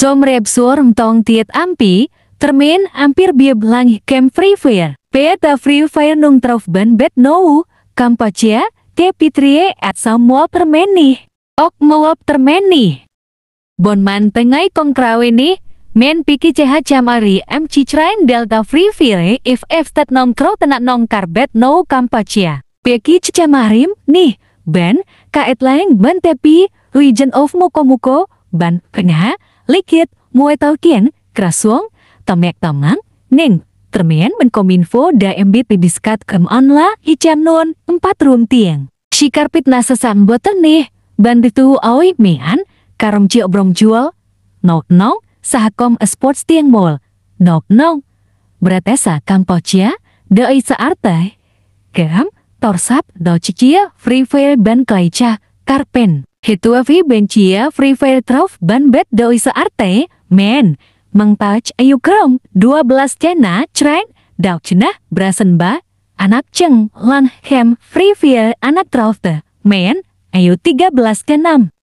reb rebsor tong tiet ampi, termin ampir bieb lang kem free fire. Peta free fire nung trof ban bet nou, kampacia, tepi pitrie at samua permen nih. Ok mawap termen nih. Bon man tengai kong krawe nih, men piki ceha camari am cicrain delta free fire if f stat nong kro tenak nong bet nou kampacia. Piki cicamarim nih, ben, kaet laeng ben tepi, region of muko-muko, Ban Kengha, Likit, Muay Tau Kien, Krasuong, tomek Tamang, Ning, Termien Menkominfo da MBT Diskat Kem Onla, Hicam nun Empat Rum Tieng. Shikar Pitna Sesang Boten Nih, Ban Ditu Aoi Mian, Karom Cio Brong Jual, Nok nok Sahakom Esports Tieng Mall, Nok Nong, Bratesa Kampocia, Da Isa Arte, Kem, Torsap, Do Cikia, Free Fire Ban Klaicha, Karpen. Hetuavi Benchia Free Fire Trof Ban Bet Doisa Arte, Men, ayu krom 12 Cena, Cren, Dauk Cenah, ba Anak Ceng, Lan Hem, Free Fire, Anak Trofte, Men, Ayu 13 ke 6.